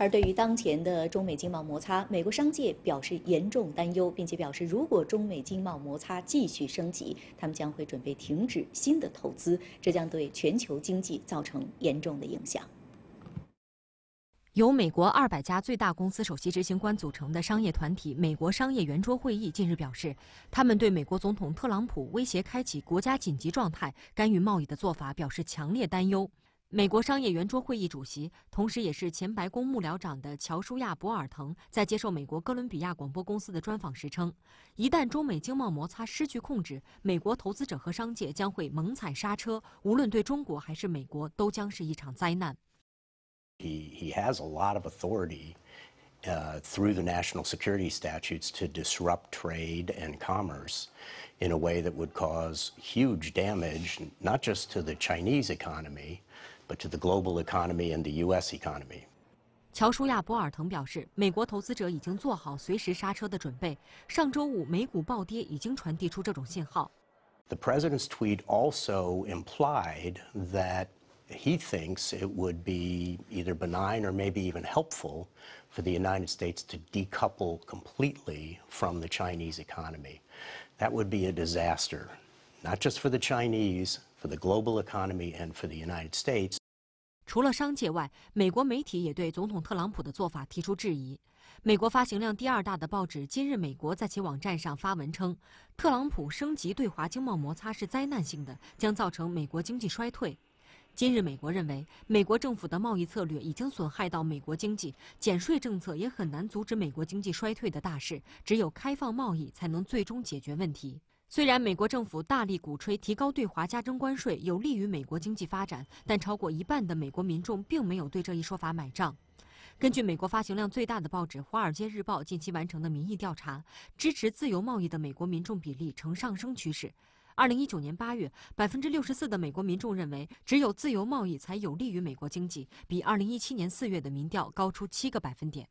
而对于当前的中美经贸摩擦，美国商界表示严重担忧，并且表示，如果中美经贸摩擦继续升级，他们将会准备停止新的投资，这将对全球经济造成严重的影响。由美国二百家最大公司首席执行官组成的商业团体美国商业圆桌会议近日表示，他们对美国总统特朗普威胁开启国家紧急状态干预贸易的做法表示强烈担忧。美国商业圆桌会议主席，同时也是前白宫幕僚长的乔舒亚·博尔滕在接受美国哥伦比亚广播公司的专访时称，一旦中美经贸摩擦失去控制，美国投资者和商界将会猛踩刹车，无论对中国还是美国，都将是一场灾难。He he has a lot of authority, uh, through the national security statutes to disrupt trade and commerce, in a way that would cause huge damage, not just to the Chinese economy. but to the global economy and the U.S. economy. 乔舒亚·博尔滕表示，美国投资者已经做好随时刹车的准备。上周五美股暴跌已经传递出这种信号。The president's tweet also implied that he thinks it would be either benign or maybe even helpful for the United States to decouple completely from the Chinese economy. That would be a disaster, not just for the Chinese, for the global economy, and for the United States. 除了商界外，美国媒体也对总统特朗普的做法提出质疑。美国发行量第二大的报纸《今日美国》在其网站上发文称，特朗普升级对华经贸摩擦是灾难性的，将造成美国经济衰退。《今日美国》认为，美国政府的贸易策略已经损害到美国经济，减税政策也很难阻止美国经济衰退的大势，只有开放贸易才能最终解决问题。虽然美国政府大力鼓吹提高对华加征关税有利于美国经济发展，但超过一半的美国民众并没有对这一说法买账。根据美国发行量最大的报纸《华尔街日报》近期完成的民意调查，支持自由贸易的美国民众比例呈上升趋势。二零一九年八月，百分之六十四的美国民众认为只有自由贸易才有利于美国经济，比二零一七年四月的民调高出七个百分点。